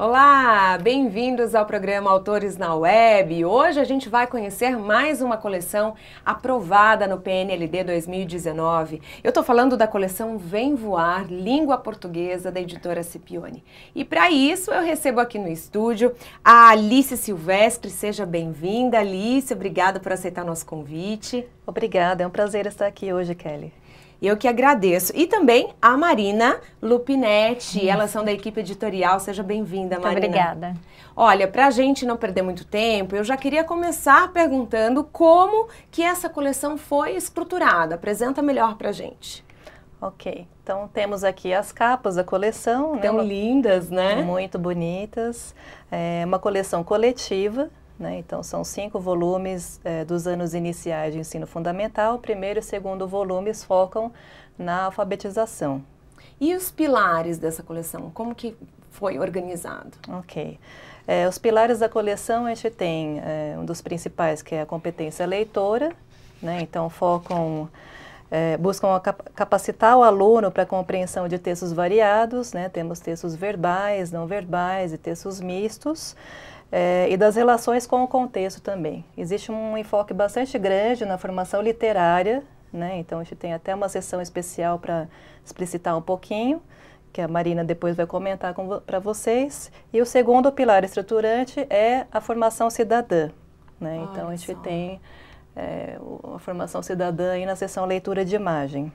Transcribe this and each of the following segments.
Olá, bem-vindos ao programa Autores na Web. Hoje a gente vai conhecer mais uma coleção aprovada no PNLD 2019. Eu estou falando da coleção Vem Voar, Língua Portuguesa, da editora Cipione. E para isso eu recebo aqui no estúdio a Alice Silvestre. Seja bem-vinda, Alice. Obrigada por aceitar nosso convite. Obrigada, é um prazer estar aqui hoje, Kelly. Eu que agradeço. E também a Marina Lupinetti, hum. elas são da equipe editorial. Seja bem-vinda, Marina. Muito obrigada. Olha, para a gente não perder muito tempo, eu já queria começar perguntando como que essa coleção foi estruturada. Apresenta melhor para a gente. Ok, então temos aqui as capas da coleção. Né? Tão né? lindas, né? Muito bonitas. É uma coleção coletiva, né? Então, são cinco volumes é, dos anos iniciais de ensino fundamental. O primeiro e o segundo volumes focam na alfabetização. E os pilares dessa coleção? Como que foi organizado? Ok. É, os pilares da coleção, a gente tem é, um dos principais, que é a competência leitora. Né? Então, focam é, buscam capacitar o aluno para compreensão de textos variados, né? temos textos verbais, não verbais e textos mistos, é, e das relações com o contexto também. Existe um enfoque bastante grande na formação literária, né? então a gente tem até uma sessão especial para explicitar um pouquinho, que a Marina depois vai comentar para vocês. E o segundo pilar estruturante é a formação cidadã. Né? Então a gente tem é, a formação cidadã e na sessão leitura de imagem.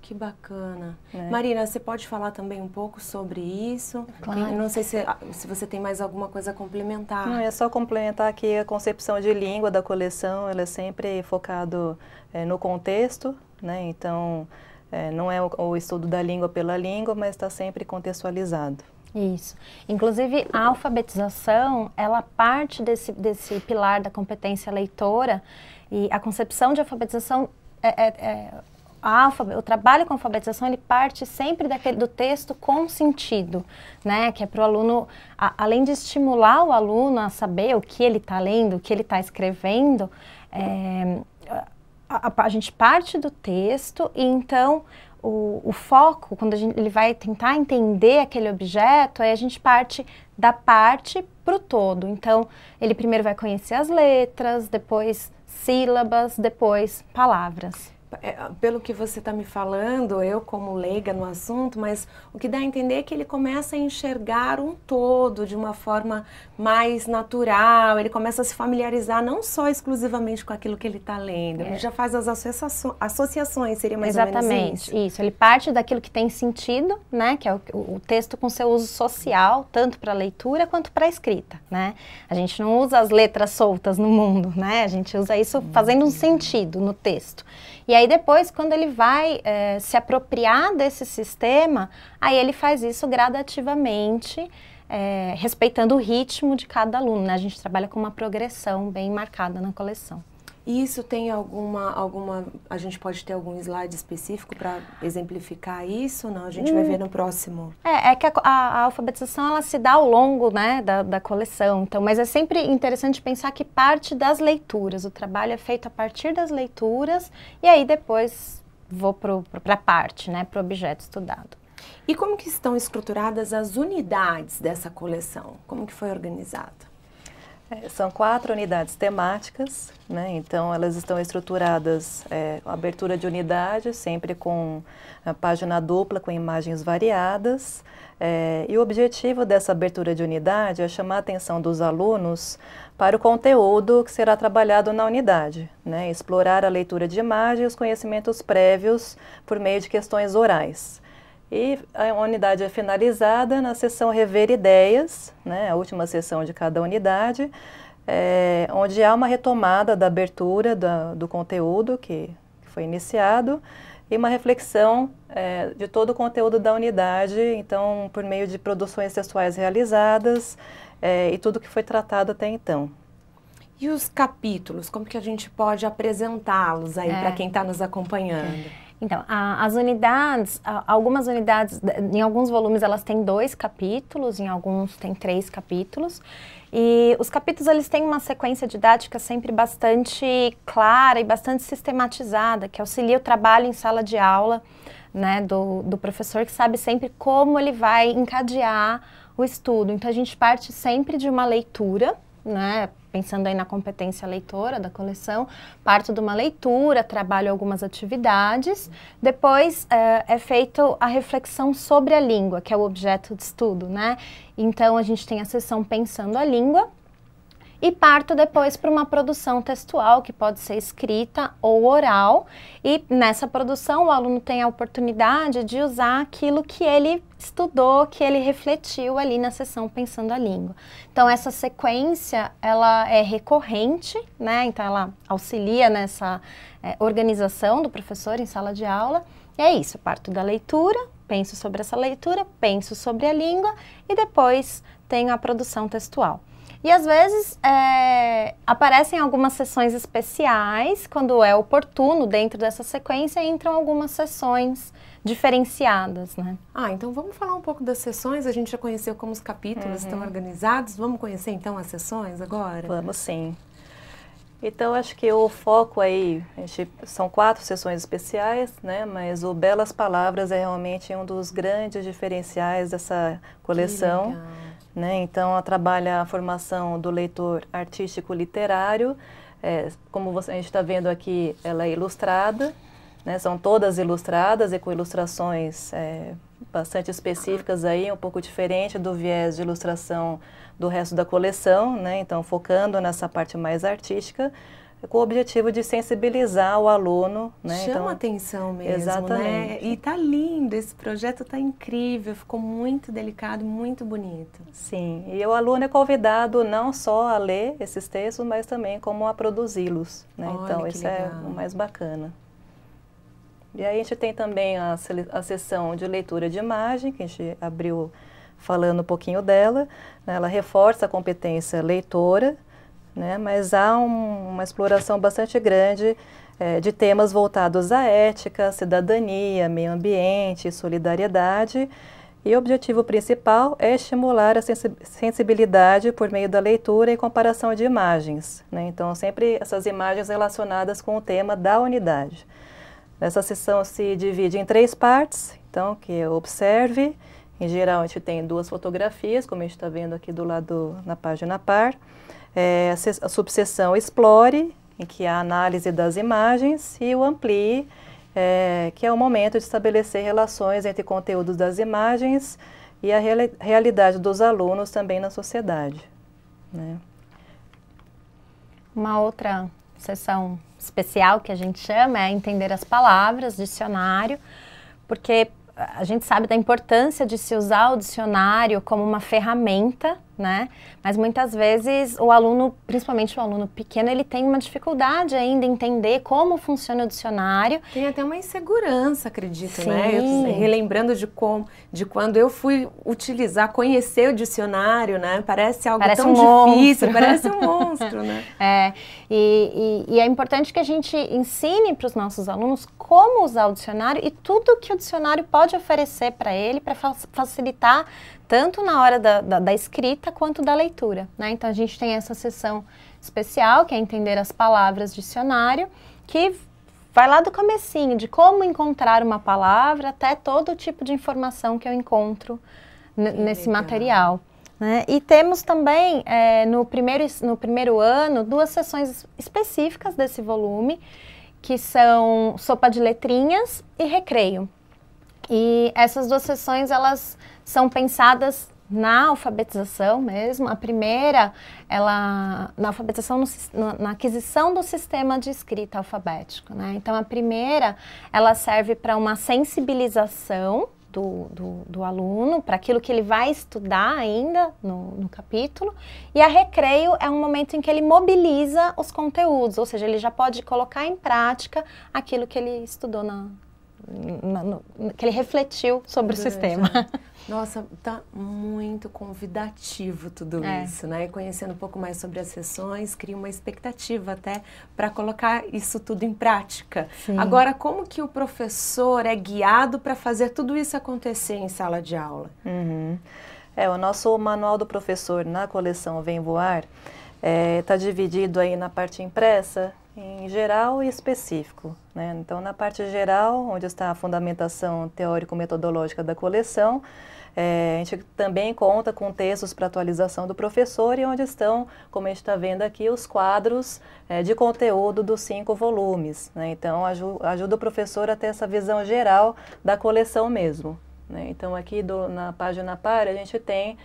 Que bacana. É. Marina, você pode falar também um pouco sobre isso? Claro. não sei se, ah, se você tem mais alguma coisa a complementar. Não, é só complementar que a concepção de língua da coleção, ela é sempre focado é, no contexto, né? Então, é, não é o, o estudo da língua pela língua, mas está sempre contextualizado. Isso. Inclusive, a alfabetização, ela parte desse, desse pilar da competência leitora e a concepção de alfabetização é, é, é o trabalho com alfabetização ele parte sempre daquele, do texto com sentido, né? Que é para o aluno, a, além de estimular o aluno a saber o que ele está lendo, o que ele está escrevendo, é, a, a, gente parte do texto e então o, o foco, quando gente, ele vai tentar entender aquele objeto, aí a gente parte da parte para o todo. Então, ele primeiro vai conhecer as letras, depois sílabas, depois palavras. É, pelo que você está me falando, eu como leiga no assunto, mas o que dá a entender é que ele começa a enxergar um todo de uma forma mais natural, ele começa a se familiarizar não só exclusivamente com aquilo que ele está lendo, é. ele já faz as associações, seria mais Exatamente, ou menos isso. isso. Ele parte daquilo que tem sentido, né, que é o, o texto com seu uso social, tanto para leitura quanto para escrita, né. A gente não usa as letras soltas no mundo, né, a gente usa isso fazendo um uhum. sentido no texto. E aí depois, quando ele vai é, se apropriar desse sistema, aí ele faz isso gradativamente, é, respeitando o ritmo de cada aluno. Né? A gente trabalha com uma progressão bem marcada na coleção. E isso tem alguma, alguma, a gente pode ter algum slide específico para exemplificar isso? Não, a gente hum. vai ver no próximo. É, é que a, a, a, alfabetização ela se dá ao longo, né, da, da coleção. Então, mas é sempre interessante pensar que parte das leituras, o trabalho é feito a partir das leituras e aí depois vou para a parte, né, para o objeto estudado. E como que estão estruturadas as unidades dessa coleção? Como que foi organizado? É, são quatro unidades temáticas, né? então elas estão estruturadas, é, abertura de unidade, sempre com a página dupla, com imagens variadas. É, e o objetivo dessa abertura de unidade é chamar a atenção dos alunos para o conteúdo que será trabalhado na unidade, né? explorar a leitura de imagens e os conhecimentos prévios por meio de questões orais. E a unidade é finalizada na sessão Rever Ideias, né, a última sessão de cada unidade, é, onde há uma retomada da abertura da, do conteúdo que, que, foi iniciado e uma reflexão é, de todo o conteúdo da unidade, então, por meio de produções sexuais realizadas é, e tudo que foi tratado até então. E os capítulos, como que a gente pode apresentá-los aí é. para quem está nos acompanhando? Então, a, as unidades, a, algumas unidades, em alguns volumes elas têm dois capítulos, em alguns tem três capítulos. E os capítulos eles têm uma sequência didática sempre bastante clara e bastante sistematizada, que auxilia o trabalho em sala de aula né, do, do professor, que sabe sempre como ele vai encadear o estudo. Então, a gente parte sempre de uma leitura né, pensando aí na competência leitora da coleção, parto de uma leitura, trabalho algumas atividades, depois eh, é, é feita a reflexão sobre a língua, que é o objeto de estudo, né? Então a gente tem a sessão pensando a língua, e parto depois para uma produção textual que pode ser escrita ou oral. E nessa produção o aluno tem a oportunidade de usar aquilo que ele estudou, que ele refletiu ali na sessão pensando a língua. Então essa sequência ela é recorrente, né? Então ela auxilia nessa é, organização do professor em sala de aula. E é isso, parto da leitura, penso sobre essa leitura, penso sobre a língua e depois tenho a produção textual. E às vezes é, aparecem algumas sessões especiais, quando é oportuno dentro dessa sequência, entram algumas sessões diferenciadas, né? Ah, então vamos falar um pouco das sessões. A gente já conheceu como os capítulos uhum. estão organizados. Vamos conhecer então as sessões agora? Vamos sim. Então acho que o foco aí, gente, são quatro sessões especiais, né? Mas o Belas Palavras é realmente um dos grandes diferenciais dessa coleção. Que legal né? Então, ela trabalha a formação do leitor artístico-literário. É, como você, a gente está vendo aqui, ela é ilustrada, né? são todas ilustradas e com ilustrações é, bastante específicas aí, um pouco diferente do viés de ilustração do resto da coleção, né? então focando nessa parte mais artística. É com o objetivo de sensibilizar o aluno. Né? Chama então, atenção mesmo, né? exatamente. né? E está lindo, esse projeto está incrível, ficou muito delicado, muito bonito. Sim, e o aluno é convidado não só a ler esses textos, mas também como a produzi-los. Né? então, isso é legal. é o mais bacana. E aí a gente tem também a, a sessão de leitura de imagem, que a gente abriu falando um pouquinho dela. Né? Ela reforça a competência leitora, né? mas há um, uma exploração bastante grande é, de temas voltados à ética, cidadania, meio ambiente, solidariedade. E o objetivo principal é estimular a sensibilidade por meio da leitura e comparação de imagens. Né? Então, sempre essas imagens relacionadas com o tema da unidade. Essa sessão se divide em três partes, então, que é observe. Em geral, a gente tem duas fotografias, como a gente está vendo aqui do lado na página par é, a subseção Explore, em que há é análise das imagens, e o Amplie, é, que é o momento de estabelecer relações entre conteúdos das imagens e a reali realidade dos alunos também na sociedade. Né? Uma outra sessão especial que a gente chama é entender as palavras, dicionário, porque a gente sabe da importância de se usar o dicionário como uma ferramenta, né? Mas muitas vezes o aluno, principalmente o aluno pequeno, ele tem uma dificuldade ainda em entender como funciona o dicionário. Tem até uma insegurança, acredito, Sim. né? Eu, relembrando de como, de quando eu fui utilizar, conhecer o dicionário, né? Parece algo parece tão um difícil, monstro. parece um monstro, né? É, e, e, e é importante que a gente ensine para os nossos alunos como usar o dicionário e tudo que o dicionário pode oferecer para ele para facilitar tanto na hora da, da, da escrita quanto da leitura. Né? Então a gente tem essa sessão especial que é entender as palavras dicionário, que vai lá do comecinho de como encontrar uma palavra até todo tipo de informação que eu encontro nesse legal. material. Né? E temos também, é, no, primeiro, no primeiro ano, duas sessões específicas desse volume, que são sopa de letrinhas e recreio. E essas duas sessões elas são pensadas na alfabetização mesmo. A primeira, ela na alfabetização, no, na aquisição do sistema de escrita alfabético. Né? Então, a primeira, ela serve para uma sensibilização do, do, do aluno, para aquilo que ele vai estudar ainda no, no capítulo. E a recreio é um momento em que ele mobiliza os conteúdos, ou seja, ele já pode colocar em prática aquilo que ele estudou na, que ele refletiu sobre Durante. o é, sistema. Nossa, tá muito convidativo tudo é. isso, né? conhecendo um pouco mais sobre as sessões, cria uma expectativa até para colocar isso tudo em prática. Sim. Agora, como que o professor é guiado para fazer tudo isso acontecer em sala de aula? Uhum. É, o nosso manual do professor na coleção Vem Voar, está é, tá dividido aí na parte impressa em geral e específico. Né? Então, na parte geral, onde está a fundamentação teórico-metodológica da coleção, é, a gente também conta com textos para atualização do professor e onde estão, como a gente está vendo aqui, os quadros é, de conteúdo dos cinco volumes. Né? Então, aju ajuda o professor a ter essa visão geral da coleção mesmo. Né? Então, aqui do, na página par, a gente tem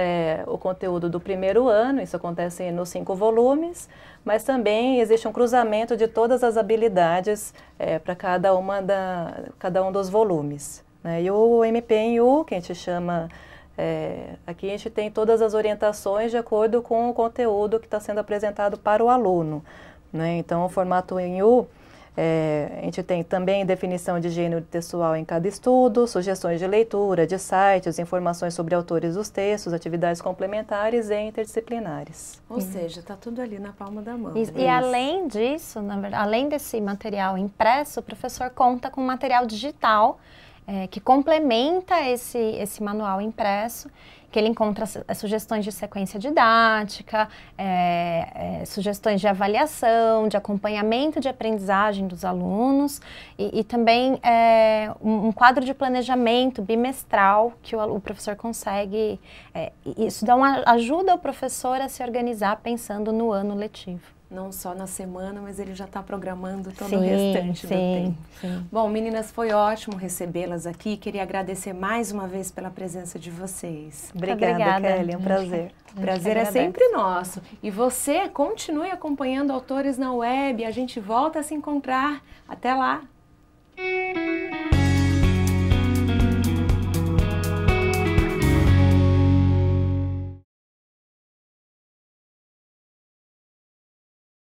é, o conteúdo do primeiro ano, isso acontece nos cinco volumes, mas também existe um cruzamento de todas as habilidades é, para cada, uma da, cada um dos volumes. Né? E o MPNU, que a gente chama é, aqui a gente tem todas as orientações de acordo com o conteúdo que está sendo apresentado para o aluno. Né? Então, o formato em U é, a gente tem também definição de gênero textual em cada estudo, sugestões de leitura, de sites, informações sobre autores dos textos, atividades complementares e interdisciplinares. Ou uhum. seja, está tudo ali na palma da mão. Isso. Né? E além disso, verdade, além desse material impresso, o professor conta com material digital é, que complementa esse, esse manual impresso, que ele encontra é, sugestões de sequência didática, é, é, sugestões de avaliação, de acompanhamento de aprendizagem dos alunos e, e também é, um, um, quadro de planejamento bimestral que o, o professor consegue. É, isso dá uma ajuda ao professor a se organizar pensando no ano letivo não só na semana, mas ele já está programando todo sim, o restante sim, do tempo. Sim. Bom, meninas, foi ótimo recebê-las aqui. Queria agradecer mais uma vez pela presença de vocês. Obrigada, Obrigada. Kelly. É um uhum. prazer. Muito prazer é sempre nosso. E você continue acompanhando Autores na Web. A gente volta a se encontrar. Até lá!